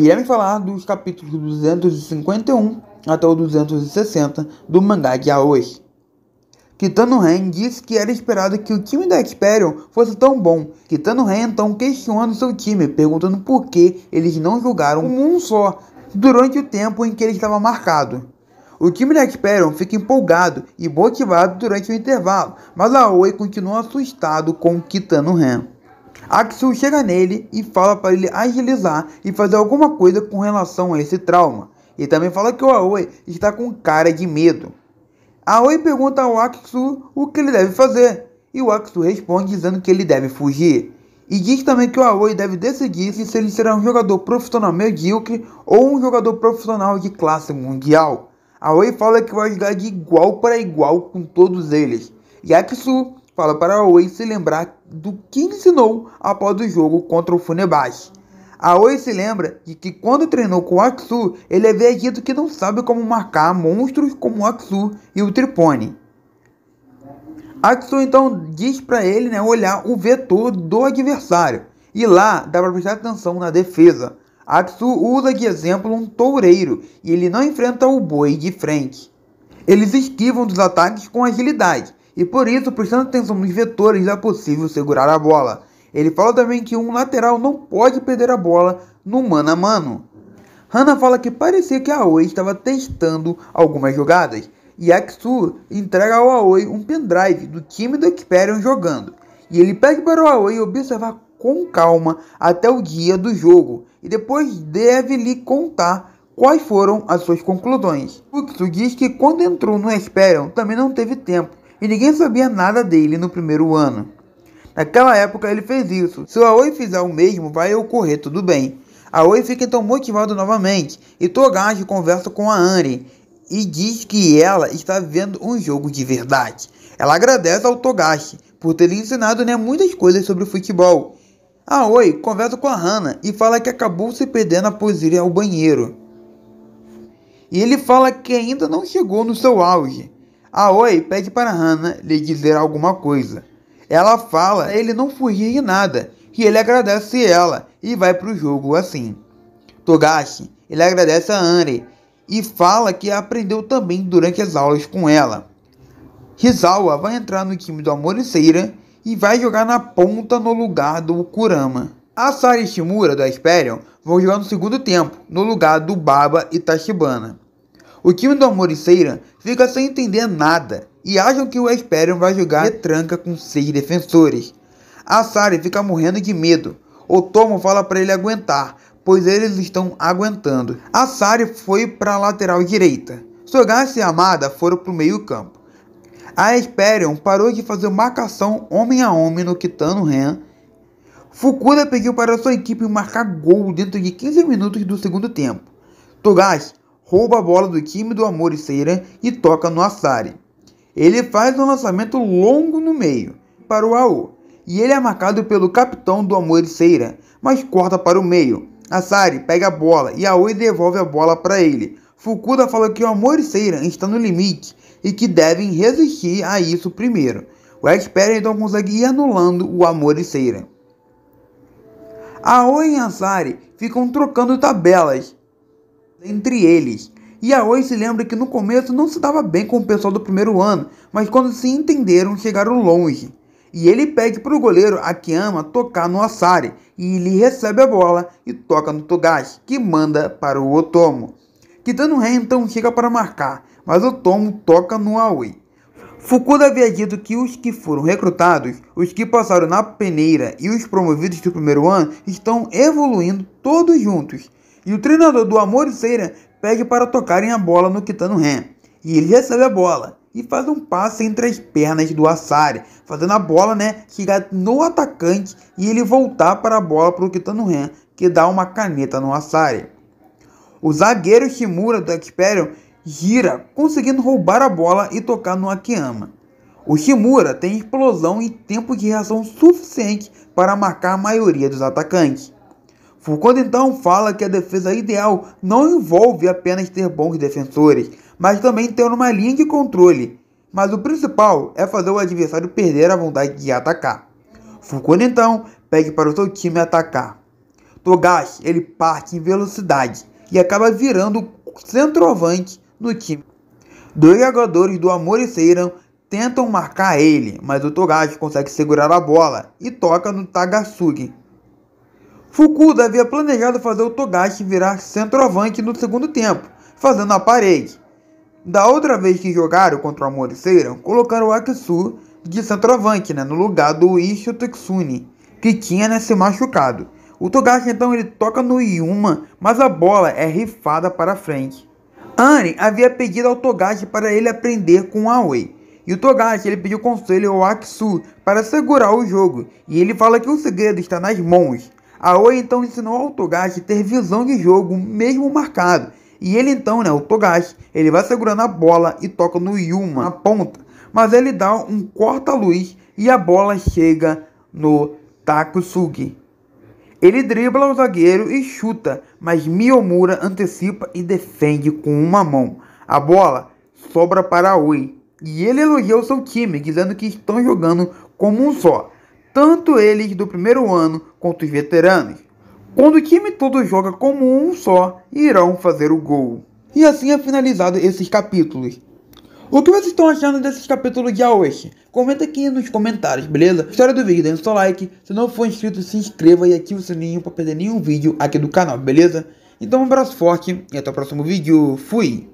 iremos falar dos capítulos 251 até o 260 do mangá de Aoi. Kitano Ren disse que era esperado que o time da Experion fosse tão bom. Kitano Ren então questiona seu time, perguntando por que eles não jogaram um só durante o tempo em que ele estava marcado. O time da Experion fica empolgado e motivado durante o intervalo, mas Aoi continua assustado com Kitano Ren. Axel chega nele e fala para ele agilizar e fazer alguma coisa com relação a esse trauma. E também fala que o Aoi está com cara de medo. Aoi pergunta ao Axel o que ele deve fazer, e o Axel responde dizendo que ele deve fugir. E diz também que o Aoi deve decidir se ele será um jogador profissional medíocre ou um jogador profissional de classe mundial. Aoi fala que vai jogar de igual para igual com todos eles. E Axel fala para Oi se lembrar do que ensinou após o jogo contra o Funebashi. Oi se lembra de que quando treinou com o Aksu, ele havia é dito que não sabe como marcar monstros como o Aksu e o Tripone. Aksu então diz para ele né, olhar o vetor do adversário, e lá dá para prestar atenção na defesa. Aksu usa de exemplo um toureiro e ele não enfrenta o boi de frente. Eles esquivam dos ataques com agilidade e por isso prestando atenção nos vetores é possível segurar a bola. Ele fala também que um lateral não pode perder a bola no mano a mano. Hanna fala que parecia que a Aoi estava testando algumas jogadas. E Aksu entrega ao Aoi um pendrive do time do Experion jogando. E ele pede para o Aoi observar com calma até o dia do jogo. E depois deve lhe contar quais foram as suas conclusões. Uksu diz que quando entrou no Experion também não teve tempo e ninguém sabia nada dele no primeiro ano. Naquela época ele fez isso. Se o Aoi fizer o mesmo, vai ocorrer tudo bem. Aoi fica então motivado novamente e Togashi conversa com a Anne e diz que ela está vivendo um jogo de verdade. Ela agradece ao Togashi por ter lhe ensinado né, muitas coisas sobre o futebol. Aoi conversa com a Hana e fala que acabou se perdendo após ir ao banheiro. E ele fala que ainda não chegou no seu auge Aoi ah, pede para Hana lhe dizer alguma coisa. Ela fala, que ele não fugir em nada, e ele agradece ela e vai para o jogo assim. Togashi, ele agradece a Anri e fala que aprendeu também durante as aulas com ela. Rizawa vai entrar no time do Amor e Seira e vai jogar na ponta no lugar do Kurama. A Sara Shimura do esperion vão jogar no segundo tempo, no lugar do Baba e Tashibana. O time do Amor e Seiran fica sem entender nada e acham que o Esperion vai jogar retranca com seis defensores. A Sari fica morrendo de medo. O Tomo fala para ele aguentar, pois eles estão aguentando. A Sari foi para a lateral direita. Sogas e Amada foram para o meio campo. A Esperion parou de fazer marcação homem a homem no Kitano Ren. Fukuda pediu para sua equipe marcar gol dentro de 15 minutos do segundo tempo. Togashi rouba a bola do time do Amor e Seira e toca no Assari. Ele faz um lançamento longo no meio, para o Aô, e ele é marcado pelo capitão do Amor e Seira, mas corta para o meio. Assari pega a bola e Aô devolve a bola para ele. Fukuda fala que o Amor e Seira está no limite e que devem resistir a isso primeiro. O Expert então consegue ir anulando o Amor e Seira. Aoi e Ansari ficam trocando tabelas entre eles. E a Oi se lembra que no começo não se dava bem com o pessoal do primeiro ano, mas quando se entenderam chegaram longe. E ele pede para o goleiro Akiyama tocar no Asari, e ele recebe a bola e toca no Togashi, que manda para o Otomo. Kitano Ren então chega para marcar, mas Otomo toca no Aoi. Fukuda havia dito que os que foram recrutados, os que passaram na peneira e os promovidos do primeiro ano estão evoluindo todos juntos. E o treinador do Amoriceira pede para tocarem a bola no Kitano Ren. E ele recebe a bola e faz um passe entre as pernas do Asari, fazendo a bola né, chegar no atacante e ele voltar para a bola para o Kitano Ren, que dá uma caneta no Asari. O zagueiro Shimura do Experion gira, conseguindo roubar a bola e tocar no Akiyama. O Shimura tem explosão e tempo de reação suficiente para marcar a maioria dos atacantes. Foucault então fala que a defesa ideal não envolve apenas ter bons defensores, mas também ter uma linha de controle. Mas o principal é fazer o adversário perder a vontade de atacar. Foucault então pede para o seu time atacar. Togashi ele parte em velocidade e acaba virando centroavante no time. Dois jogadores do Amor e tentam marcar ele, mas o Togashi consegue segurar a bola e toca no Tagasugi, Fukuda havia planejado fazer o Togashi virar centroavante no segundo tempo, fazendo a parede. Da outra vez que jogaram contra o Amoriceira, colocaram o Akisu de centroavante né, no lugar do Ishio Tetsune, que tinha né, se machucado. O Togashi então ele toca no Yuma, mas a bola é rifada para frente. Ani havia pedido ao Togashi para ele aprender com Aoi, e o Togashi ele pediu conselho ao Akisu para segurar o jogo, e ele fala que o segredo está nas mãos, a Oi então ensinou ao Togashi a ter visão de jogo, mesmo marcado. E ele então, né, o Togashi, ele vai segurando a bola e toca no Yuma, na ponta. Mas ele dá um corta-luz e a bola chega no Takusugi. Ele dribla o zagueiro e chuta, mas Miyomura antecipa e defende com uma mão. A bola sobra para Aoi. E ele elogia o seu time, dizendo que estão jogando como um só. Tanto eles do primeiro ano contra os veteranos. Quando o time todo joga como um só, irão fazer o gol. E assim é finalizado esses capítulos. O que vocês estão achando desses capítulos de hoje Comenta aqui nos comentários, beleza? História do vídeo, deixa o like. Se não for inscrito, se inscreva e ative o sininho para perder nenhum vídeo aqui do canal, beleza? Então um abraço forte e até o próximo vídeo. Fui!